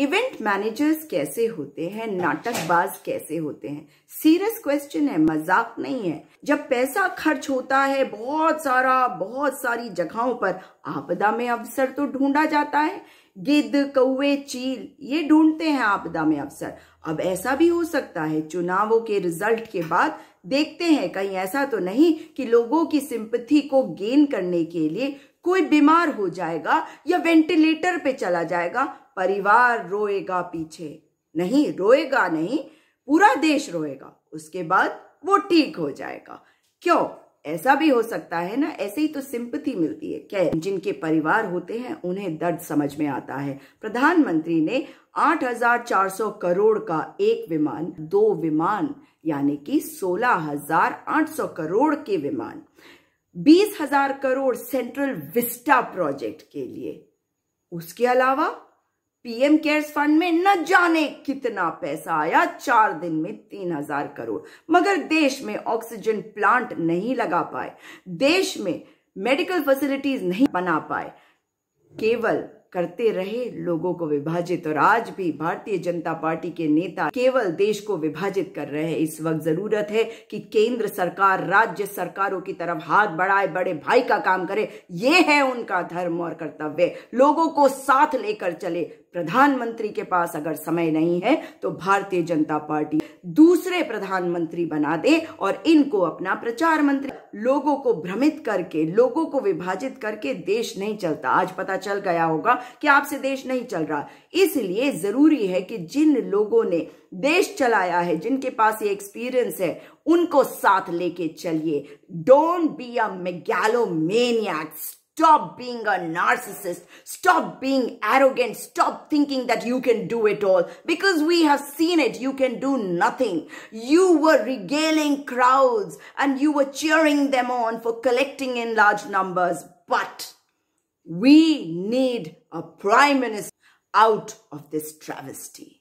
Event managers कैसे होते हैं नाटकबाज कैसे होते हैं सीरियस क्वेश्चन है मजाक नहीं है जब पैसा खर्च होता है बहुत सारा बहुत सारी जगहों पर आपदा में अवसर तो ढूंढा जाता है गिद्ध कौए चील ये ढूंढते हैं आपदा में अवसर अब ऐसा भी हो सकता है चुनावों के रिजल्ट के बाद देखते हैं कहीं ऐसा तो नहीं कि लोगों की सिंपथी को गेन करने के लिए कोई बीमार हो जाएगा या वेंटिलेटर पे चला जाएगा परिवार रोएगा पीछे नहीं रोएगा नहीं पूरा देश रोएगा उसके बाद वो ठीक हो जाएगा क्यों ऐसा भी हो सकता है ना ऐसे ही तो सिंपति मिलती है क्या जिनके परिवार होते हैं उन्हें दर्द समझ में आता है प्रधानमंत्री ने 8,400 करोड़ का एक विमान दो विमान यानी कि 16,800 करोड़ के विमान बीस हजार करोड़ सेंट्रल विस्टा प्रोजेक्ट के लिए उसके अलावा पीएम केयर्स फंड में न जाने कितना पैसा आया चार दिन में तीन हजार करोड़ मगर देश में ऑक्सीजन प्लांट नहीं लगा पाए देश में मेडिकल फैसिलिटीज नहीं बना पाए केवल करते रहे लोगों को विभाजित और आज भी भारतीय जनता पार्टी के नेता केवल देश को विभाजित कर रहे हैं इस वक्त जरूरत है कि केंद्र सरकार राज्य सरकारों की तरफ हाथ बढ़ाए बड़े भाई का काम करे ये है उनका धर्म और कर्तव्य लोगों को साथ लेकर चले प्रधानमंत्री के पास अगर समय नहीं है तो भारतीय जनता पार्टी दूसरे प्रधानमंत्री बना दे और इनको अपना प्रचार मंत्री लोगों को भ्रमित करके लोगों को विभाजित करके देश नहीं चलता आज पता चल गया होगा कि आपसे देश नहीं चल रहा इसलिए जरूरी है कि जिन लोगों ने देश चलाया है जिनके पास ये एक्सपीरियंस है उनको साथ लेके चलिए don't be a megalomaniac Stop being a narcissist. Stop being arrogant. Stop thinking that you can do it all because we have seen it. You can do nothing. You were regaling crowds and you were cheering them on for collecting in large numbers. But we need a prime minister out of this travesty.